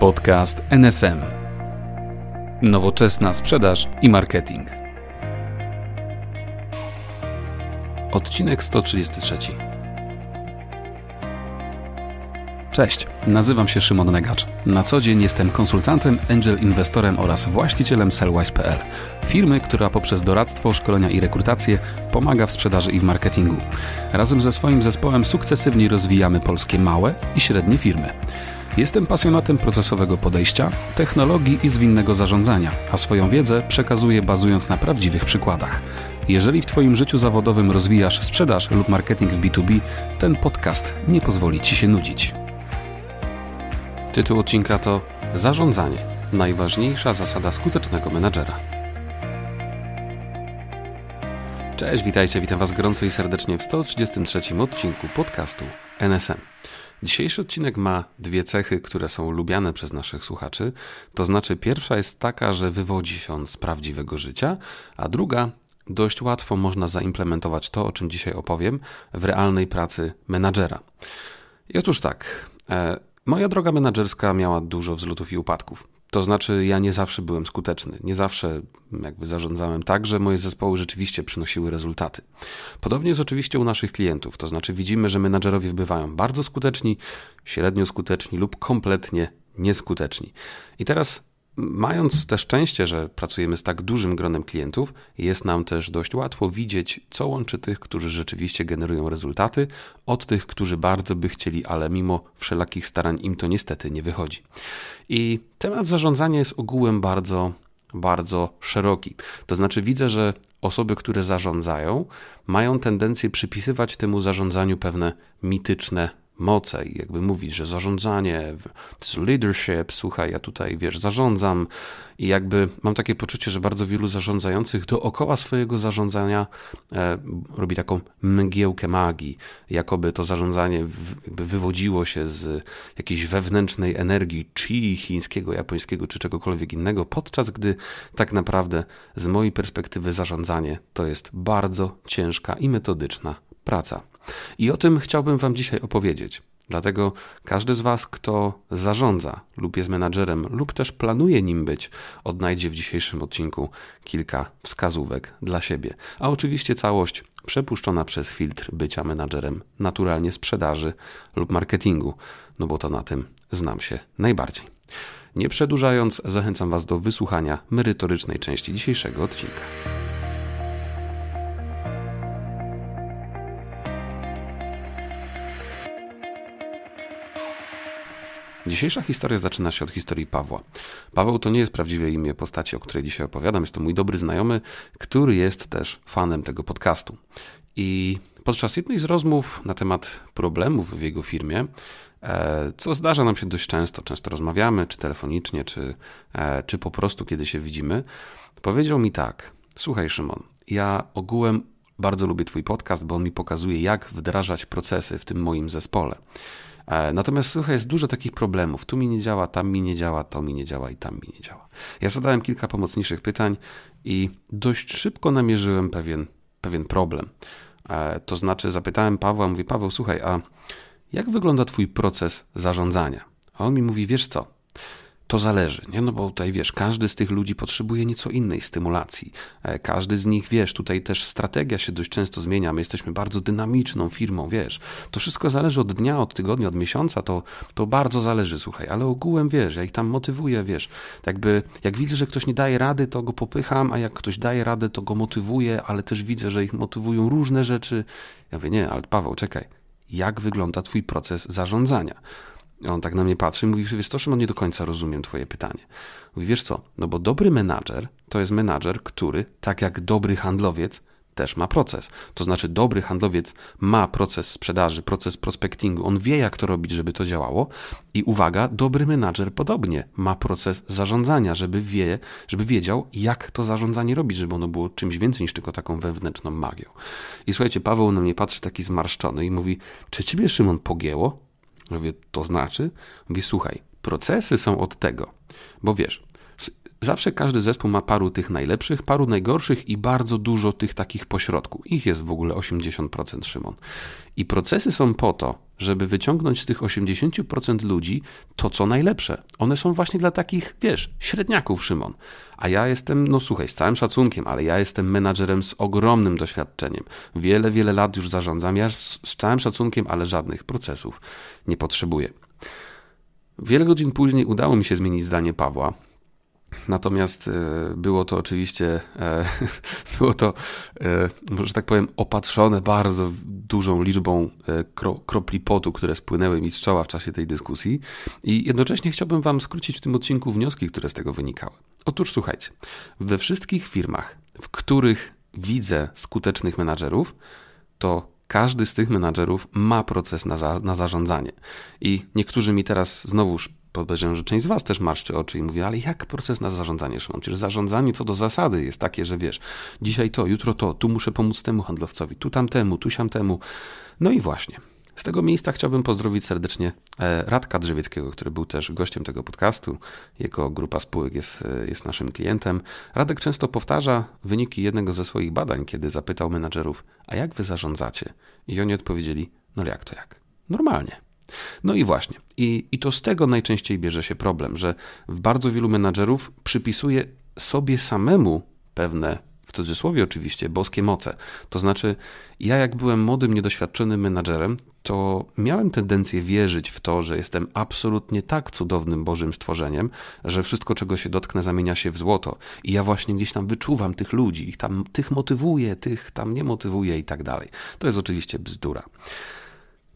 Podcast NSM. Nowoczesna sprzedaż i marketing. Odcinek 133. Cześć, nazywam się Szymon Negacz. Na co dzień jestem konsultantem, angel inwestorem oraz właścicielem Sellwise.pl, firmy, która poprzez doradztwo, szkolenia i rekrutację pomaga w sprzedaży i w marketingu. Razem ze swoim zespołem sukcesywnie rozwijamy polskie małe i średnie firmy. Jestem pasjonatem procesowego podejścia, technologii i zwinnego zarządzania, a swoją wiedzę przekazuję bazując na prawdziwych przykładach. Jeżeli w Twoim życiu zawodowym rozwijasz sprzedaż lub marketing w B2B, ten podcast nie pozwoli Ci się nudzić. Tytuł odcinka to Zarządzanie najważniejsza zasada skutecznego menadżera. Cześć, witajcie, witam Was gorąco i serdecznie w 133 odcinku podcastu NSM. Dzisiejszy odcinek ma dwie cechy, które są lubiane przez naszych słuchaczy. To znaczy, pierwsza jest taka, że wywodzi się on z prawdziwego życia, a druga dość łatwo można zaimplementować to, o czym dzisiaj opowiem, w realnej pracy menadżera. I otóż tak, e, moja droga menadżerska miała dużo wzlotów i upadków. To znaczy, ja nie zawsze byłem skuteczny, nie zawsze jakby zarządzałem tak, że moje zespoły rzeczywiście przynosiły rezultaty. Podobnie jest oczywiście u naszych klientów, to znaczy widzimy, że menadżerowie bywają bardzo skuteczni, średnio skuteczni lub kompletnie nieskuteczni. I teraz Mając też szczęście, że pracujemy z tak dużym gronem klientów, jest nam też dość łatwo widzieć, co łączy tych, którzy rzeczywiście generują rezultaty, od tych, którzy bardzo by chcieli, ale mimo wszelakich starań im to niestety nie wychodzi. I temat zarządzania jest ogółem bardzo, bardzo szeroki. To znaczy, widzę, że osoby, które zarządzają, mają tendencję przypisywać temu zarządzaniu pewne mityczne moce i jakby mówić, że zarządzanie, to jest leadership, słuchaj, ja tutaj, wiesz, zarządzam i jakby mam takie poczucie, że bardzo wielu zarządzających dookoła swojego zarządzania e, robi taką mgiełkę magii, jakoby to zarządzanie w, wywodziło się z jakiejś wewnętrznej energii chi chińskiego, japońskiego czy czegokolwiek innego, podczas gdy tak naprawdę z mojej perspektywy zarządzanie to jest bardzo ciężka i metodyczna praca. I o tym chciałbym Wam dzisiaj opowiedzieć. Dlatego każdy z Was, kto zarządza lub jest menadżerem, lub też planuje nim być, odnajdzie w dzisiejszym odcinku kilka wskazówek dla siebie. A oczywiście całość przepuszczona przez filtr bycia menadżerem naturalnie sprzedaży lub marketingu, no bo to na tym znam się najbardziej. Nie przedłużając, zachęcam Was do wysłuchania merytorycznej części dzisiejszego odcinka. Dzisiejsza historia zaczyna się od historii Pawła. Paweł to nie jest prawdziwe imię postaci, o której dzisiaj opowiadam. Jest to mój dobry znajomy, który jest też fanem tego podcastu. I podczas jednej z rozmów na temat problemów w jego firmie, e, co zdarza nam się dość często, często rozmawiamy, czy telefonicznie, czy, e, czy po prostu kiedy się widzimy, powiedział mi tak: Słuchaj, Szymon, ja ogółem bardzo lubię Twój podcast, bo on mi pokazuje, jak wdrażać procesy w tym moim zespole. E, natomiast słuchaj, jest dużo takich problemów. Tu mi nie działa, tam mi nie działa, to mi nie działa i tam mi nie działa. Ja zadałem kilka pomocniczych pytań i dość szybko namierzyłem pewien, pewien problem. E, to znaczy zapytałem Pawła, mówię Paweł, słuchaj, a jak wygląda twój proces zarządzania? A on mi mówi, wiesz co, to zależy, nie? No bo tutaj wiesz, każdy z tych ludzi potrzebuje nieco innej stymulacji. E, każdy z nich, wiesz, tutaj też strategia się dość często zmienia. My jesteśmy bardzo dynamiczną firmą, wiesz. To wszystko zależy od dnia, od tygodnia, od miesiąca, to, to bardzo zależy, słuchaj, ale ogółem wiesz, ja ich tam motywuję, wiesz. Tak jakby, jak widzę, że ktoś nie daje rady, to go popycham, a jak ktoś daje radę, to go motywuję, ale też widzę, że ich motywują różne rzeczy. Ja mówię, nie, ale Paweł, czekaj, jak wygląda Twój proces zarządzania? On tak na mnie patrzy i mówi, wiesz co, Szymon, nie do końca rozumiem twoje pytanie. Mówi, wiesz co, no bo dobry menadżer to jest menadżer, który, tak jak dobry handlowiec, też ma proces. To znaczy, dobry handlowiec ma proces sprzedaży, proces prospectingu, on wie, jak to robić, żeby to działało. I uwaga, dobry menadżer podobnie ma proces zarządzania, żeby, wie, żeby wiedział, jak to zarządzanie robić, żeby ono było czymś więcej niż tylko taką wewnętrzną magią. I słuchajcie, Paweł na mnie patrzy taki zmarszczony i mówi: Czy ciebie Szymon pogięło? Mówię, to znaczy? Mówi, słuchaj, procesy są od tego, bo wiesz, Zawsze każdy zespół ma paru tych najlepszych, paru najgorszych i bardzo dużo tych takich pośrodku. Ich jest w ogóle 80% Szymon. I procesy są po to, żeby wyciągnąć z tych 80% ludzi to, co najlepsze. One są właśnie dla takich, wiesz, średniaków, Szymon. A ja jestem, no słuchaj, z całym szacunkiem, ale ja jestem menadżerem z ogromnym doświadczeniem. Wiele, wiele lat już zarządzam. Ja z, z całym szacunkiem, ale żadnych procesów nie potrzebuję. Wiele godzin później udało mi się zmienić zdanie Pawła, Natomiast e, było to oczywiście, e, było to, e, może tak powiem, opatrzone bardzo dużą liczbą kropli potu, które spłynęły mi z czoła w czasie tej dyskusji. I jednocześnie chciałbym Wam skrócić w tym odcinku wnioski, które z tego wynikały. Otóż słuchajcie, we wszystkich firmach, w których widzę skutecznych menadżerów, to każdy z tych menadżerów ma proces na, za, na zarządzanie. I niektórzy mi teraz znowuż podejrzewam, że część z Was też marszczy oczy i mówi, ale jak proces na zarządzanie, Szymon? Przecież zarządzanie co do zasady jest takie, że wiesz, dzisiaj to, jutro to, tu muszę pomóc temu handlowcowi, tu tamtemu, tu temu No i właśnie. Z tego miejsca chciałbym pozdrowić serdecznie e, Radka Drzewieckiego, który był też gościem tego podcastu. Jego grupa spółek jest, e, jest naszym klientem. Radek często powtarza wyniki jednego ze swoich badań, kiedy zapytał menadżerów, a jak wy zarządzacie? I oni odpowiedzieli, no jak to jak? Normalnie. No i właśnie, i, i to z tego najczęściej bierze się problem, że w bardzo wielu menadżerów przypisuje sobie samemu pewne, w cudzysłowie oczywiście, boskie moce. To znaczy, ja jak byłem młodym, niedoświadczonym menadżerem, to miałem tendencję wierzyć w to, że jestem absolutnie tak cudownym Bożym stworzeniem, że wszystko, czego się dotknę, zamienia się w złoto. I ja właśnie gdzieś tam wyczuwam tych ludzi, ich tam tych motywuję, tych tam nie motywuję i tak dalej. To jest oczywiście bzdura.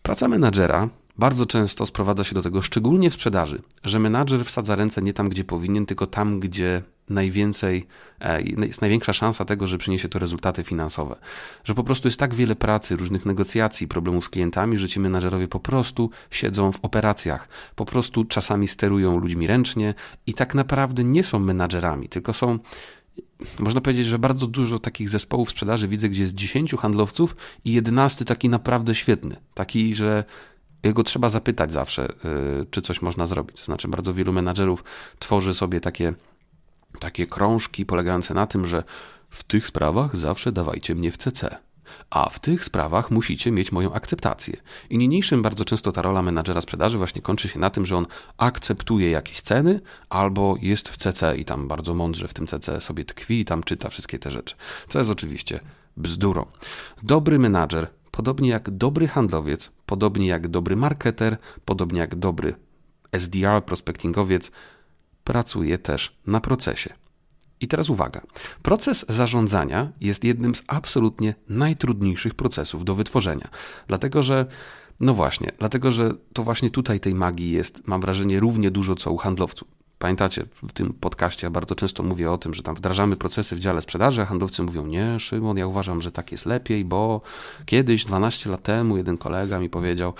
Praca menadżera bardzo często sprowadza się do tego, szczególnie w sprzedaży, że menadżer wsadza ręce nie tam, gdzie powinien, tylko tam, gdzie najwięcej, e, jest największa szansa tego, że przyniesie to rezultaty finansowe. Że po prostu jest tak wiele pracy, różnych negocjacji, problemów z klientami, że ci menadżerowie po prostu siedzą w operacjach, po prostu czasami sterują ludźmi ręcznie i tak naprawdę nie są menadżerami, tylko są można powiedzieć, że bardzo dużo takich zespołów sprzedaży widzę, gdzie jest 10 handlowców i 11 taki naprawdę świetny. Taki, że jego trzeba zapytać zawsze, y, czy coś można zrobić. To znaczy, bardzo wielu menadżerów tworzy sobie takie, takie krążki polegające na tym, że w tych sprawach zawsze dawajcie mnie w CC. A w tych sprawach musicie mieć moją akceptację. I niniejszym bardzo często ta rola menadżera sprzedaży właśnie kończy się na tym, że on akceptuje jakieś ceny albo jest w CC i tam bardzo mądrze w tym CC sobie tkwi i tam czyta wszystkie te rzeczy. Co jest oczywiście bzdurą. Dobry menadżer podobnie jak dobry handlowiec, podobnie jak dobry marketer, podobnie jak dobry SDR, prospektingowiec, pracuje też na procesie. I teraz uwaga. Proces zarządzania jest jednym z absolutnie najtrudniejszych procesów do wytworzenia, dlatego że no właśnie, dlatego że to właśnie tutaj tej magii jest, mam wrażenie, równie dużo co u handlowców. Pamiętacie, w tym podcaście ja bardzo często mówię o tym, że tam wdrażamy procesy w dziale sprzedaży, a handlowcy mówią, nie, Szymon, ja uważam, że tak jest lepiej, bo kiedyś, 12 lat temu, jeden kolega mi powiedział,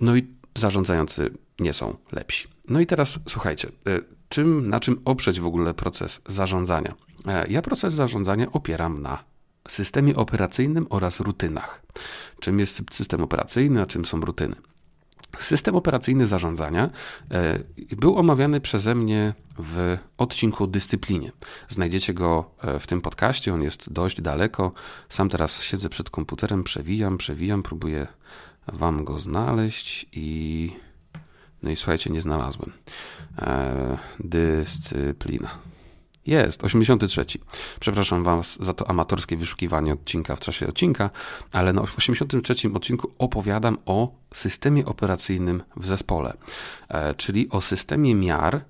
no i zarządzający nie są lepsi. No i teraz słuchajcie, y, czym, na czym oprzeć w ogóle proces zarządzania? E, ja proces zarządzania opieram na systemie operacyjnym oraz rutynach. Czym jest system operacyjny, a czym są rutyny? System operacyjny zarządzania e, był omawiany przeze mnie w odcinku o dyscyplinie. Znajdziecie go e, w tym podcaście, on jest dość daleko. Sam teraz siedzę przed komputerem, przewijam, przewijam, próbuję wam go znaleźć i. No i słuchajcie, nie znalazłem. E, dyscyplina. Jest, 83. Przepraszam Was za to amatorskie wyszukiwanie odcinka w czasie odcinka, ale na 83 odcinku opowiadam o systemie operacyjnym w zespole, e, czyli o systemie miar,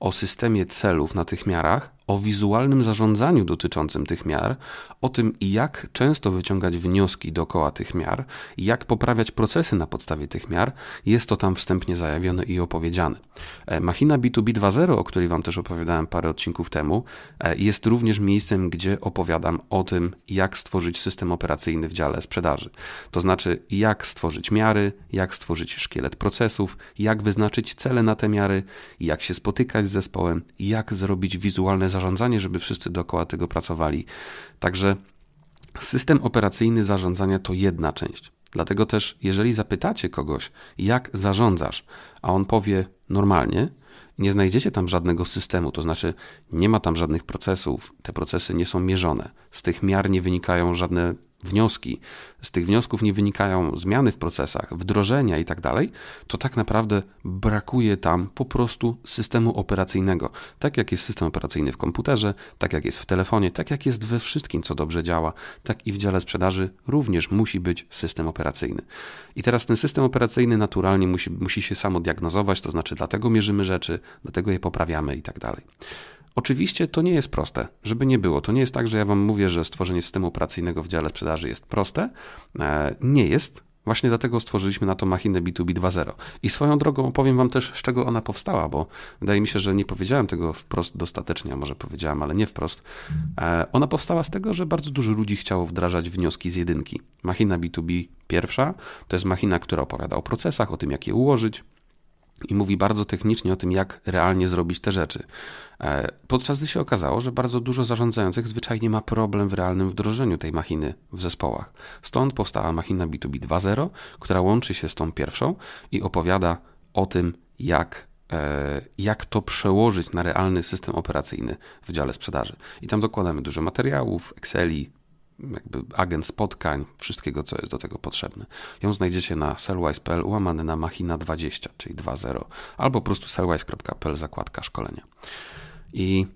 o systemie celów na tych miarach o wizualnym zarządzaniu dotyczącym tych miar, o tym jak często wyciągać wnioski dookoła tych miar, jak poprawiać procesy na podstawie tych miar, jest to tam wstępnie zajawione i opowiedziane. E, machina B2B 2.0, o której Wam też opowiadałem parę odcinków temu, e, jest również miejscem, gdzie opowiadam o tym, jak stworzyć system operacyjny w dziale sprzedaży. To znaczy, jak stworzyć miary, jak stworzyć szkielet procesów, jak wyznaczyć cele na te miary, jak się spotykać z zespołem, jak zrobić wizualne zarządzanie, żeby wszyscy dookoła tego pracowali. Także system operacyjny zarządzania to jedna część. Dlatego też, jeżeli zapytacie kogoś, jak zarządzasz, a on powie normalnie, nie znajdziecie tam żadnego systemu, to znaczy nie ma tam żadnych procesów, te procesy nie są mierzone, z tych miar nie wynikają żadne wnioski, z tych wniosków nie wynikają zmiany w procesach, wdrożenia i tak dalej, to tak naprawdę brakuje tam po prostu systemu operacyjnego. Tak jak jest system operacyjny w komputerze, tak jak jest w telefonie, tak jak jest we wszystkim, co dobrze działa, tak i w dziale sprzedaży również musi być system operacyjny. I teraz ten system operacyjny naturalnie musi, musi się samo diagnozować, to znaczy dlatego mierzymy rzeczy, dlatego je poprawiamy i tak dalej. Oczywiście to nie jest proste, żeby nie było. To nie jest tak, że ja Wam mówię, że stworzenie systemu operacyjnego w dziale sprzedaży jest proste. E, nie jest. Właśnie dlatego stworzyliśmy na to machinę B2B 2.0. I swoją drogą opowiem Wam też, z czego ona powstała, bo wydaje mi się, że nie powiedziałem tego wprost dostatecznie, a może powiedziałem, ale nie wprost. E, ona powstała z tego, że bardzo dużo ludzi chciało wdrażać wnioski z jedynki. Machina B2B pierwsza to jest machina, która opowiada o procesach, o tym, jak je ułożyć, i mówi bardzo technicznie o tym, jak realnie zrobić te rzeczy. E, podczas gdy się okazało, że bardzo dużo zarządzających zwyczajnie ma problem w realnym wdrożeniu tej machiny w zespołach. Stąd powstała machina B2B 2.0, która łączy się z tą pierwszą i opowiada o tym, jak e, jak to przełożyć na realny system operacyjny w dziale sprzedaży. I tam dokładamy dużo materiałów, Exceli, jakby agent spotkań, wszystkiego, co jest do tego potrzebne. Ją znajdziecie na sellwise.pl łamany na machina 20, czyli 2.0, albo po prostu sellwise.pl zakładka szkolenia. I,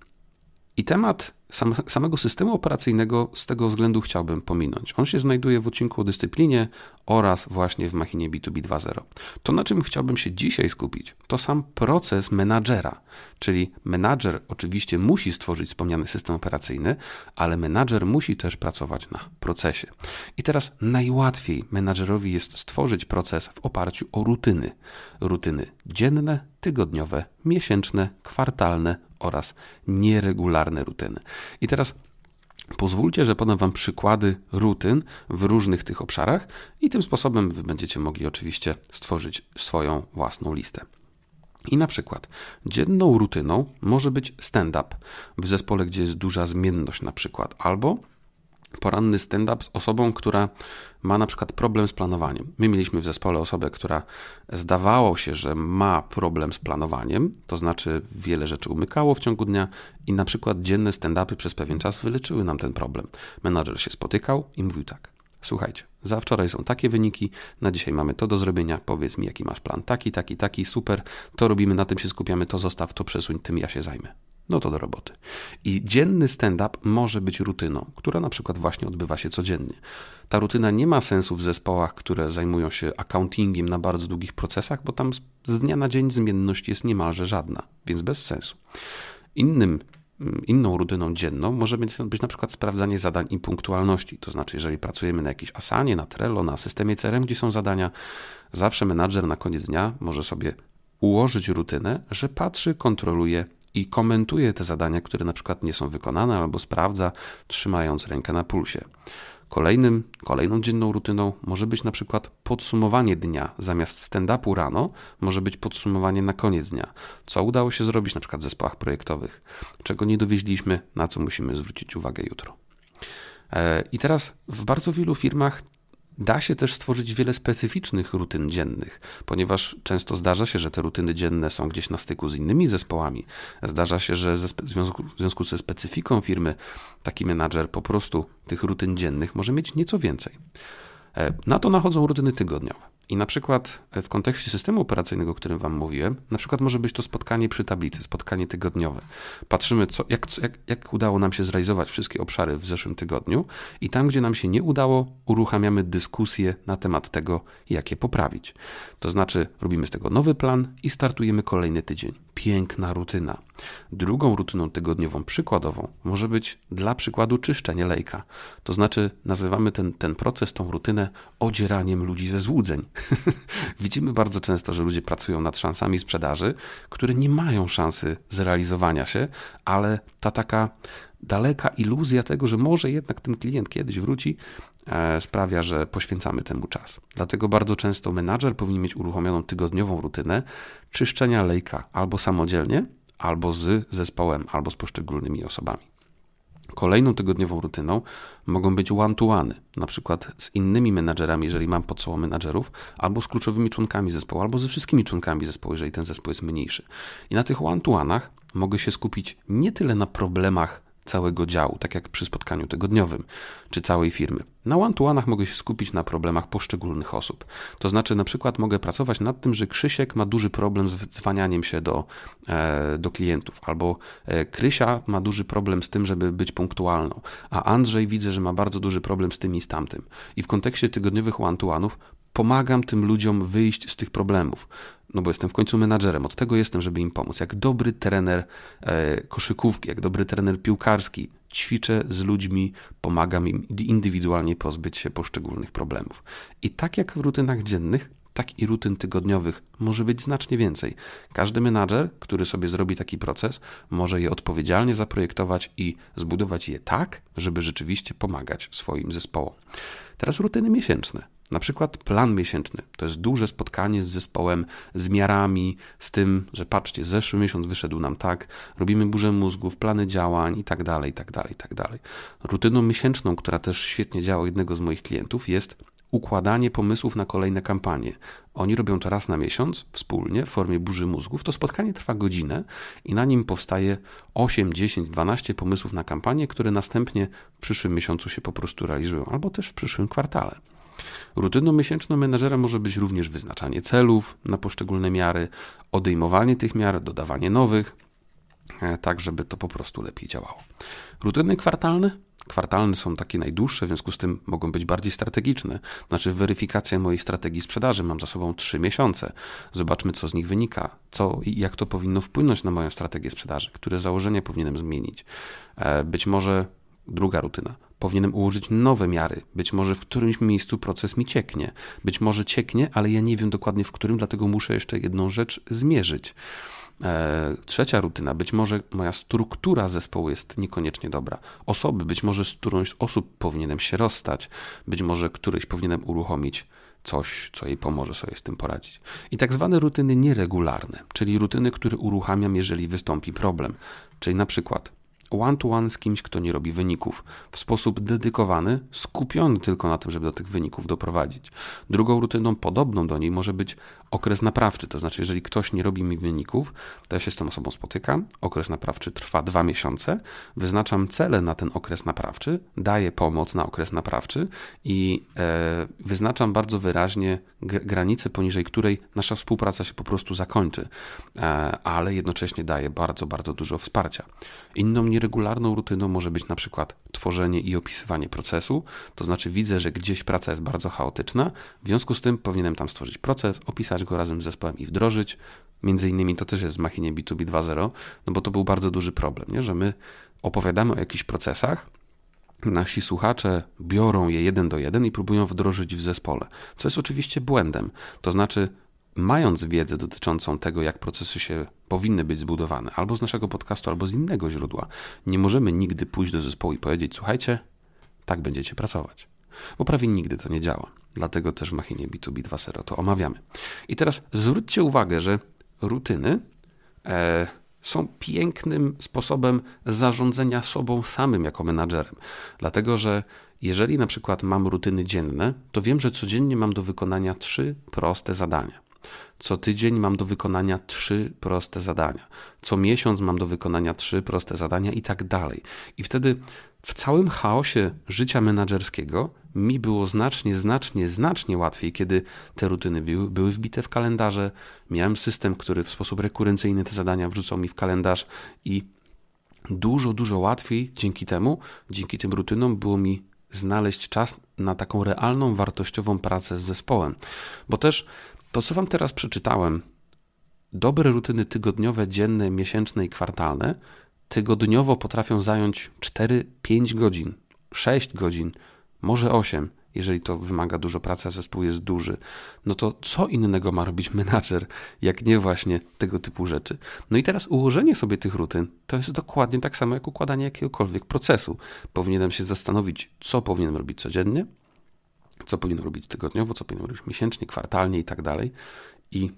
I temat sam, samego systemu operacyjnego z tego względu chciałbym pominąć. On się znajduje w odcinku o dyscyplinie oraz właśnie w machinie B2B 2.0. To, na czym chciałbym się dzisiaj skupić, to sam proces menadżera, czyli menadżer oczywiście musi stworzyć wspomniany system operacyjny, ale menadżer musi też pracować na procesie. I teraz najłatwiej menadżerowi jest stworzyć proces w oparciu o rutyny. Rutyny dzienne, tygodniowe, miesięczne, kwartalne oraz nieregularne rutyny. I teraz Pozwólcie, że podam Wam przykłady rutyn w różnych tych obszarach i tym sposobem Wy będziecie mogli oczywiście stworzyć swoją własną listę. I na przykład dzienną rutyną może być stand-up w zespole, gdzie jest duża zmienność na przykład, albo poranny stand-up z osobą, która ma na przykład problem z planowaniem. My mieliśmy w zespole osobę, która zdawało się, że ma problem z planowaniem, to znaczy wiele rzeczy umykało w ciągu dnia i na przykład dzienne stand-upy przez pewien czas wyleczyły nam ten problem. Menadżer się spotykał i mówił tak. Słuchajcie, za wczoraj są takie wyniki, na dzisiaj mamy to do zrobienia, powiedz mi jaki masz plan. Taki, taki, taki, super, to robimy, na tym się skupiamy, to zostaw, to przesuń, tym ja się zajmę no to do roboty. I dzienny stand-up może być rutyną, która na przykład właśnie odbywa się codziennie. Ta rutyna nie ma sensu w zespołach, które zajmują się accountingiem na bardzo długich procesach, bo tam z dnia na dzień zmienność jest niemalże żadna, więc bez sensu. Innym mm, inną rutyną dzienną może być, na przykład sprawdzanie zadań i punktualności. To znaczy, jeżeli pracujemy na jakiejś Asanie, na Trello, na systemie CRM, gdzie są zadania, zawsze menadżer na koniec dnia może sobie ułożyć rutynę, że patrzy, kontroluje i komentuje te zadania, które na przykład nie są wykonane, albo sprawdza, trzymając rękę na pulsie. Kolejnym, kolejną dzienną rutyną może być na przykład podsumowanie dnia. Zamiast stand-upu rano może być podsumowanie na koniec dnia. Co udało się zrobić na przykład w zespołach projektowych, czego nie dowieźliśmy, na co musimy zwrócić uwagę jutro. E, I teraz w bardzo wielu firmach Da się też stworzyć wiele specyficznych rutyn dziennych, ponieważ często zdarza się, że te rutyny dzienne są gdzieś na styku z innymi zespołami. Zdarza się, że w związku, w związku ze specyfiką firmy taki menadżer po prostu tych rutyn dziennych może mieć nieco więcej. E, na to nachodzą rutyny tygodniowe. I na przykład e, w kontekście systemu operacyjnego, o którym Wam mówiłem, na przykład może być to spotkanie przy tablicy, spotkanie tygodniowe. Patrzymy, co, jak, jak, jak udało nam się zrealizować wszystkie obszary w zeszłym tygodniu, i tam, gdzie nam się nie udało, uruchamiamy dyskusję na temat tego, jak je poprawić. To znaczy, robimy z tego nowy plan i startujemy kolejny tydzień piękna rutyna. Drugą rutyną tygodniową przykładową może być dla przykładu czyszczenie lejka. To znaczy nazywamy ten, ten proces, tą rutynę odzieraniem ludzi ze złudzeń. Widzimy bardzo często, że ludzie pracują nad szansami sprzedaży, które nie mają szansy zrealizowania się, ale ta taka daleka iluzja tego, że może jednak ten klient kiedyś wróci, E, sprawia, że poświęcamy temu czas. Dlatego bardzo często menadżer powinien mieć uruchomioną tygodniową rutynę czyszczenia lejka albo samodzielnie, albo z zespołem, albo z poszczególnymi osobami. Kolejną tygodniową rutyną mogą być one-to-one, na przykład z innymi menadżerami, jeżeli mam pod sobą menadżerów, albo z kluczowymi członkami zespołu, albo ze wszystkimi członkami zespołu, jeżeli ten zespół jest mniejszy. I na tych one-to-one'ach mogę się skupić nie tyle na problemach całego działu, tak jak przy spotkaniu tygodniowym czy całej firmy. Na one-to-one'ach mogę się skupić na problemach poszczególnych osób. To znaczy, na przykład mogę pracować nad tym, że Krzysiek ma duży problem z dzwanianiem się do, e, do klientów, albo e, Krysia ma duży problem z tym, żeby być punktualną, a Andrzej widzę, że ma bardzo duży problem z tym i z tamtym. I w kontekście tygodniowych one-to-one'ów pomagam tym ludziom wyjść z tych problemów no bo jestem w końcu menadżerem, od tego jestem, żeby im pomóc. Jak dobry trener e, koszykówki, jak dobry trener piłkarski, ćwiczę z ludźmi, pomagam im indywidualnie pozbyć się poszczególnych problemów. I tak jak w rutynach dziennych, tak i rutyn tygodniowych może być znacznie więcej. Każdy menadżer, który sobie zrobi taki proces, może je odpowiedzialnie zaprojektować i zbudować je tak, żeby rzeczywiście pomagać swoim zespołom. Teraz rutyny miesięczne. Na przykład plan miesięczny. To jest duże spotkanie z zespołem, z miarami, z tym, że patrzcie, zeszły miesiąc wyszedł nam tak, robimy burzę mózgów, plany działań i tak dalej, i tak dalej, i tak dalej. Rutyną miesięczną, która też świetnie działa jednego z moich klientów jest układanie pomysłów na kolejne kampanie. Oni robią to raz na miesiąc wspólnie w formie burzy mózgów. To spotkanie trwa godzinę i na nim powstaje 8, 10, 12 pomysłów na kampanie, które następnie w przyszłym miesiącu się po prostu realizują albo też w przyszłym kwartale. Rutyną miesięczną menedżera może być również wyznaczanie celów na poszczególne miary, odejmowanie tych miar, dodawanie nowych, e, tak żeby to po prostu lepiej działało. Rutyny kwartalne kwartalne są takie najdłuższe, w związku z tym mogą być bardziej strategiczne. Znaczy, weryfikacja mojej strategii sprzedaży mam za sobą 3 miesiące. Zobaczmy, co z nich wynika, co i jak to powinno wpłynąć na moją strategię sprzedaży, które założenia powinienem zmienić. E, być może druga rutyna Powinienem ułożyć nowe miary. Być może w którymś miejscu proces mi cieknie. Być może cieknie, ale ja nie wiem dokładnie w którym, dlatego muszę jeszcze jedną rzecz zmierzyć. E, trzecia rutyna, być może moja struktura zespołu jest niekoniecznie dobra. Osoby, być może z którąś z osób powinienem się rozstać, być może któryś powinienem uruchomić coś, co jej pomoże sobie z tym poradzić. I tak zwane rutyny nieregularne, czyli rutyny, które uruchamiam, jeżeli wystąpi problem. Czyli na przykład one-to-one z kimś, kto nie robi wyników, w sposób dedykowany, skupiony tylko na tym, żeby do tych wyników doprowadzić. Drugą rutyną podobną do niej może być okres naprawczy, to znaczy, jeżeli ktoś nie robi mi wyników, to ja się z tą osobą spotykam, okres naprawczy trwa dwa miesiące, wyznaczam cele na ten okres naprawczy, daję pomoc na okres naprawczy i e, wyznaczam bardzo wyraźnie granicę, poniżej której nasza współpraca się po prostu zakończy, e, ale jednocześnie daję bardzo, bardzo dużo wsparcia. Inną nie nieregularną regularną rutyną może być na przykład tworzenie i opisywanie procesu, to znaczy widzę, że gdzieś praca jest bardzo chaotyczna, w związku z tym powinienem tam stworzyć proces, opisać go razem z zespołem i wdrożyć. Między innymi to też jest w machinie B2B 2.0, no bo to był bardzo duży problem, nie? że my opowiadamy o jakichś procesach, nasi słuchacze biorą je jeden do jeden i próbują wdrożyć w zespole, co jest oczywiście błędem. To znaczy, mając wiedzę dotyczącą tego, jak procesy się powinny być zbudowane, albo z naszego podcastu, albo z innego źródła, nie możemy nigdy pójść do zespołu i powiedzieć: Słuchajcie, tak będziecie pracować. Bo prawie nigdy to nie działa. Dlatego też w machinie B2B 2.0 to omawiamy. I teraz zwróćcie uwagę, że rutyny e, są pięknym sposobem zarządzania sobą samym jako menadżerem. Dlatego, że jeżeli na przykład mam rutyny dzienne, to wiem, że codziennie mam do wykonania trzy proste zadania. Co tydzień mam do wykonania trzy proste zadania. Co miesiąc mam do wykonania trzy proste zadania i tak dalej. I wtedy w całym chaosie życia menedżerskiego mi było znacznie, znacznie, znacznie łatwiej, kiedy te rutyny były, były wbite w kalendarze. Miałem system, który w sposób rekurencyjny te zadania wrzucał mi w kalendarz i dużo, dużo łatwiej dzięki temu, dzięki tym rutynom było mi znaleźć czas na taką realną, wartościową pracę z zespołem. Bo też to, co Wam teraz przeczytałem, dobre rutyny tygodniowe, dzienne, miesięczne i kwartalne tygodniowo potrafią zająć 4-5 godzin, 6 godzin, może 8, jeżeli to wymaga dużo pracy, a zespół jest duży. No to co innego ma robić menadżer, jak nie właśnie tego typu rzeczy? No i teraz ułożenie sobie tych rutyn to jest dokładnie tak samo jak układanie jakiegokolwiek procesu. Powinienem się zastanowić, co powinienem robić codziennie, co powinien robić tygodniowo, co powinien robić miesięcznie, kwartalnie i tak dalej. I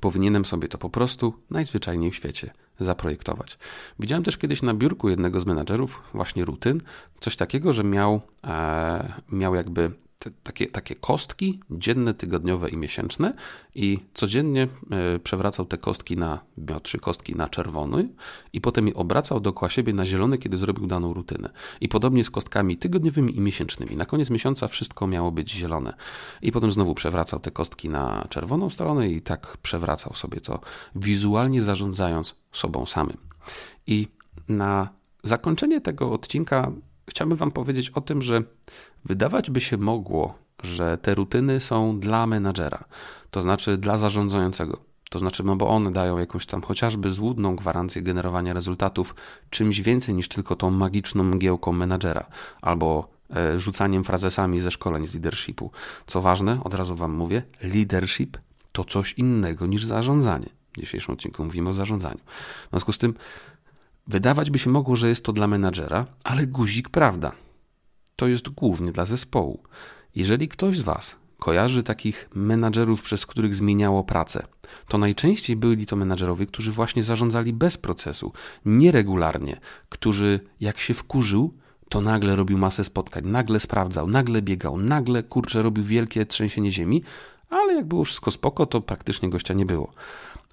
powinienem sobie to po prostu najzwyczajniej w świecie zaprojektować. Widziałem też kiedyś na biurku jednego z menadżerów, właśnie rutyn, coś takiego, że miał, e, miał jakby te, takie, takie kostki dzienne, tygodniowe i miesięczne i codziennie e, przewracał te kostki na, miał trzy kostki na czerwony i potem je obracał dookoła siebie na zielony, kiedy zrobił daną rutynę. I podobnie z kostkami tygodniowymi i miesięcznymi. Na koniec miesiąca wszystko miało być zielone. I potem znowu przewracał te kostki na czerwoną stronę i tak przewracał sobie to wizualnie zarządzając sobą samym. I na zakończenie tego odcinka chciałbym Wam powiedzieć o tym, że Wydawać by się mogło, że te rutyny są dla menadżera, to znaczy dla zarządzającego. To znaczy, no bo one dają jakąś tam chociażby złudną gwarancję generowania rezultatów czymś więcej niż tylko tą magiczną mgiełką menadżera albo e, rzucaniem frazesami ze szkoleń z leadershipu. Co ważne, od razu Wam mówię, leadership to coś innego niż zarządzanie. W dzisiejszym odcinku mówimy o zarządzaniu. W związku z tym wydawać by się mogło, że jest to dla menadżera, ale guzik prawda to jest głównie dla zespołu. Jeżeli ktoś z Was kojarzy takich menadżerów, przez których zmieniało pracę, to najczęściej byli to menadżerowie, którzy właśnie zarządzali bez procesu, nieregularnie, którzy jak się wkurzył, to nagle robił masę spotkań, nagle sprawdzał, nagle biegał, nagle kurczę robił wielkie trzęsienie ziemi, ale jak było wszystko spoko, to praktycznie gościa nie było.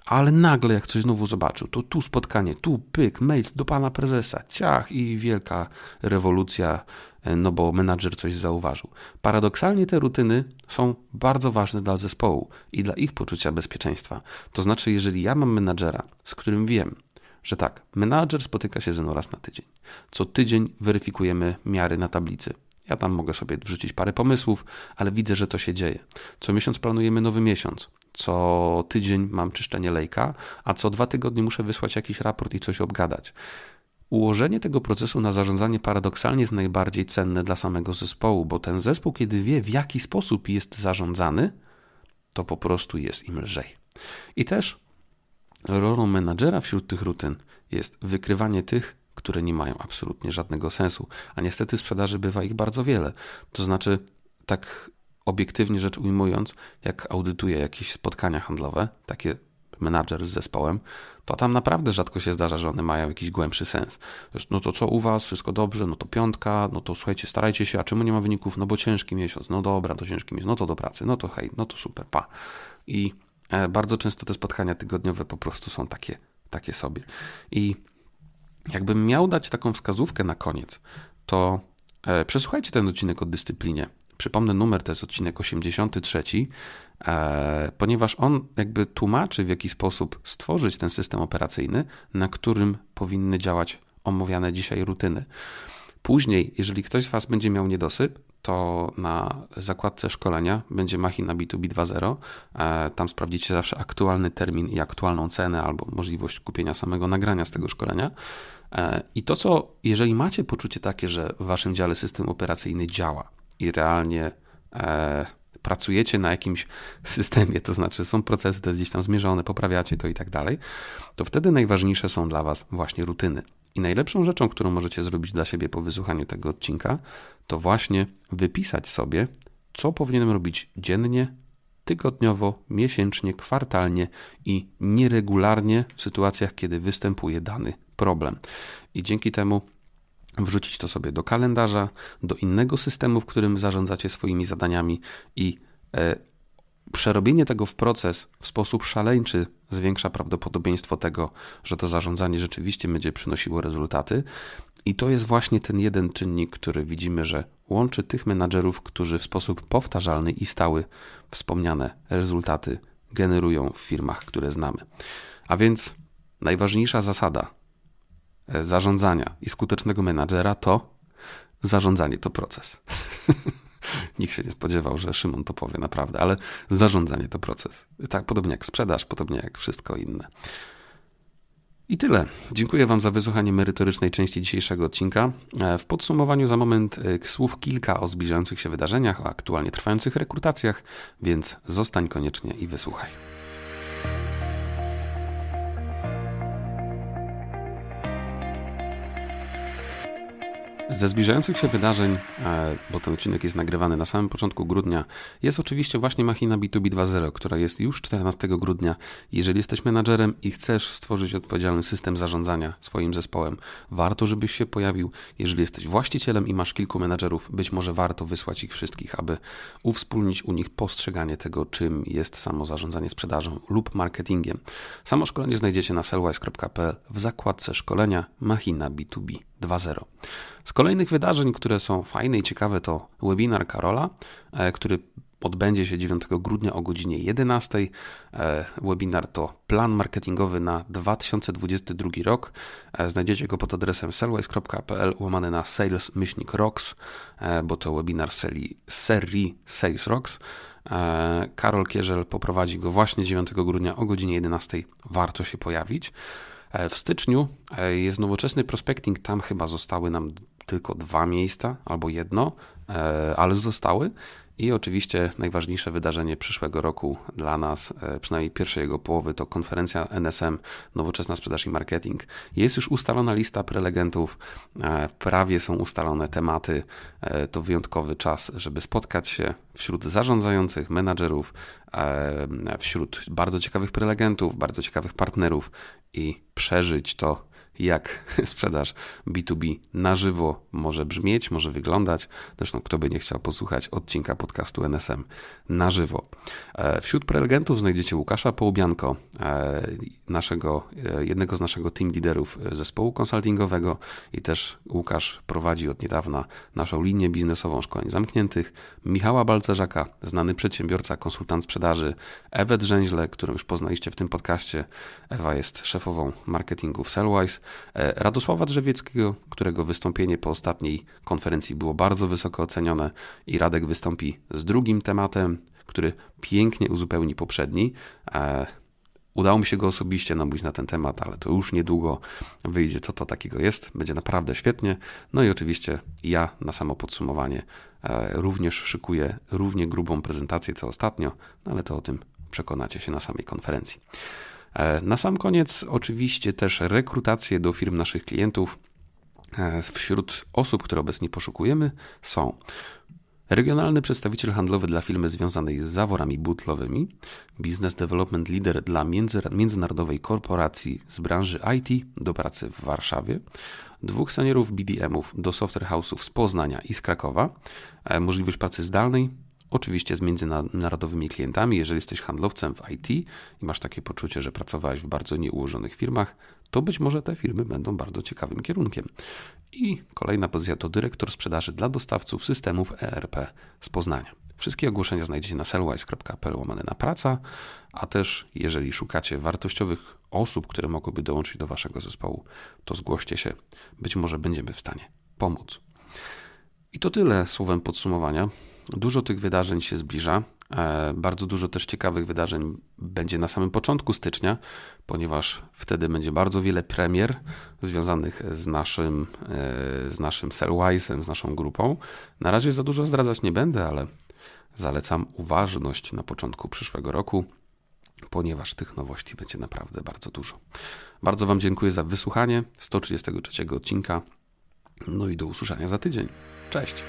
Ale nagle, jak coś znowu zobaczył, to tu spotkanie, tu pyk, mail do pana prezesa, ciach i wielka rewolucja E, no bo menadżer coś zauważył. Paradoksalnie te rutyny są bardzo ważne dla zespołu i dla ich poczucia bezpieczeństwa. To znaczy, jeżeli ja mam menadżera, z którym wiem, że tak, menadżer spotyka się ze mną raz na tydzień. Co tydzień weryfikujemy miary na tablicy. Ja tam mogę sobie wrzucić parę pomysłów, ale widzę, że to się dzieje. Co miesiąc planujemy nowy miesiąc. Co tydzień mam czyszczenie lejka, a co dwa tygodnie muszę wysłać jakiś raport i coś obgadać. Ułożenie tego procesu na zarządzanie paradoksalnie jest najbardziej cenne dla samego zespołu, bo ten zespół, kiedy wie, w jaki sposób jest zarządzany, to po prostu jest im lżej. I też rolą menadżera wśród tych rutyn jest wykrywanie tych, które nie mają absolutnie żadnego sensu, a niestety w sprzedaży bywa ich bardzo wiele. To znaczy, tak obiektywnie rzecz ujmując, jak audytuje jakieś spotkania handlowe, takie menadżer z zespołem, to tam naprawdę rzadko się zdarza, że one mają jakiś głębszy sens. No to co u was, wszystko dobrze, no to piątka, no to słuchajcie, starajcie się, a czemu nie ma wyników? No bo ciężki miesiąc, no dobra, to ciężki miesiąc, no to do pracy, no to hej, no to super, pa. I e, bardzo często te spotkania tygodniowe po prostu są takie, takie sobie. I jakbym miał dać taką wskazówkę na koniec, to e, przesłuchajcie ten odcinek o dyscyplinie Przypomnę numer, to jest odcinek 83, e, ponieważ on jakby tłumaczy, w jaki sposób stworzyć ten system operacyjny, na którym powinny działać omawiane dzisiaj rutyny. Później, jeżeli ktoś z Was będzie miał niedosyp, to na zakładce szkolenia będzie Machina B2B 2.0. E, tam sprawdzicie zawsze aktualny termin i aktualną cenę albo możliwość kupienia samego nagrania z tego szkolenia. E, I to, co jeżeli macie poczucie takie, że w Waszym dziale system operacyjny działa, i realnie e, pracujecie na jakimś systemie, to znaczy są procesy, to jest gdzieś tam zmierzone, poprawiacie to i tak dalej, to wtedy najważniejsze są dla Was właśnie rutyny. I najlepszą rzeczą, którą możecie zrobić dla siebie po wysłuchaniu tego odcinka, to właśnie wypisać sobie, co powinienem robić dziennie, tygodniowo, miesięcznie, kwartalnie i nieregularnie w sytuacjach, kiedy występuje dany problem. I dzięki temu wrzucić to sobie do kalendarza, do innego systemu, w którym zarządzacie swoimi zadaniami i e, przerobienie tego w proces w sposób szaleńczy zwiększa prawdopodobieństwo tego, że to zarządzanie rzeczywiście będzie przynosiło rezultaty. I to jest właśnie ten jeden czynnik, który widzimy, że łączy tych menadżerów, którzy w sposób powtarzalny i stały wspomniane rezultaty generują w firmach, które znamy. A więc najważniejsza zasada E, zarządzania i skutecznego menadżera to zarządzanie to proces. Nikt się nie spodziewał, że Szymon to powie, naprawdę, ale zarządzanie to proces. Tak, podobnie jak sprzedaż, podobnie jak wszystko inne. I tyle. Dziękuję Wam za wysłuchanie merytorycznej części dzisiejszego odcinka. E, w podsumowaniu za moment e, słów kilka o zbliżających się wydarzeniach, o aktualnie trwających rekrutacjach, więc zostań koniecznie i wysłuchaj. Ze zbliżających się wydarzeń, e, bo ten odcinek jest nagrywany na samym początku grudnia, jest oczywiście właśnie machina B2B 2.0, która jest już 14 grudnia. Jeżeli jesteś menadżerem i chcesz stworzyć odpowiedzialny system zarządzania swoim zespołem, warto, żebyś się pojawił. Jeżeli jesteś właścicielem i masz kilku menadżerów, być może warto wysłać ich wszystkich, aby uwspólnić u nich postrzeganie tego, czym jest samo zarządzanie sprzedażą lub marketingiem. Samo szkolenie znajdziecie na sellwise.pl w zakładce szkolenia machina B2B. 2.0. Z kolejnych wydarzeń, które są fajne i ciekawe, to webinar Karola, e, który odbędzie się 9 grudnia o godzinie 11. E, webinar to plan marketingowy na 2022 rok. E, znajdziecie go pod adresem sellwise.pl, łamany na sales rocks, bo to webinar serii, serii Sales Rocks. Karol Kierzel poprowadzi go właśnie 9 grudnia o godzinie 11. Warto się pojawić. E, w styczniu e, jest nowoczesny prospecting, tam chyba zostały nam tylko dwa miejsca albo jedno, e, ale zostały. I oczywiście najważniejsze wydarzenie przyszłego roku dla nas, przynajmniej pierwszej jego połowy, to konferencja NSM Nowoczesna Sprzedaż i Marketing. Jest już ustalona lista prelegentów, prawie są ustalone tematy. To wyjątkowy czas, żeby spotkać się wśród zarządzających, menadżerów, wśród bardzo ciekawych prelegentów, bardzo ciekawych partnerów i przeżyć to jak sprzedaż B2B na żywo może brzmieć, może wyglądać. Zresztą, kto by nie chciał posłuchać odcinka podcastu NSM na żywo. E, wśród prelegentów znajdziecie Łukasza Połubianko, e, naszego, e, jednego z naszego team liderów zespołu konsultingowego i też Łukasz prowadzi od niedawna naszą linię biznesową szkoleń zamkniętych, Michała Balcerzaka, znany przedsiębiorca, konsultant sprzedaży, Ewę Drzęźle, którą już poznaliście w tym podcaście. Ewa jest szefową marketingu w Sellwise E, Radosława Drzewieckiego, którego wystąpienie po ostatniej konferencji było bardzo wysoko ocenione i Radek wystąpi z drugim tematem, który pięknie uzupełni poprzedni. E, udało mi się go osobiście namówić na ten temat, ale to już niedługo wyjdzie, co to takiego jest. Będzie naprawdę świetnie. No i oczywiście ja na samo podsumowanie e, również szykuję równie grubą prezentację co ostatnio, no ale to o tym przekonacie się na samej konferencji. E, na sam koniec oczywiście też rekrutacje do firm naszych klientów. E, wśród osób, które obecnie poszukujemy są Regionalny przedstawiciel handlowy dla firmy związanej z zaworami butlowymi, Business Development Leader dla międzynarodowej korporacji z branży IT do pracy w Warszawie, dwóch seniorów BDM-ów do software house'ów z Poznania i z Krakowa, e, możliwość pracy zdalnej, Oczywiście z międzynarodowymi klientami, jeżeli jesteś handlowcem w IT i masz takie poczucie, że pracowałeś w bardzo nieułożonych firmach, to być może te firmy będą bardzo ciekawym kierunkiem. I kolejna pozycja to dyrektor sprzedaży dla dostawców systemów ERP z Poznania. Wszystkie ogłoszenia znajdziecie na sellwise.pl łamane na praca, a też jeżeli szukacie wartościowych osób, które mogłyby dołączyć do Waszego zespołu, to zgłoście się. Być może będziemy w stanie pomóc. I to tyle słowem podsumowania. Dużo tych wydarzeń się zbliża. E, bardzo dużo też ciekawych wydarzeń będzie na samym początku stycznia, ponieważ wtedy będzie bardzo wiele premier związanych z naszym, e, z naszym Sellwise'em, z naszą grupą. Na razie za dużo zdradzać nie będę, ale zalecam uważność na początku przyszłego roku, ponieważ tych nowości będzie naprawdę bardzo dużo. Bardzo Wam dziękuję za wysłuchanie 133 odcinka. No i do usłyszenia za tydzień. Cześć!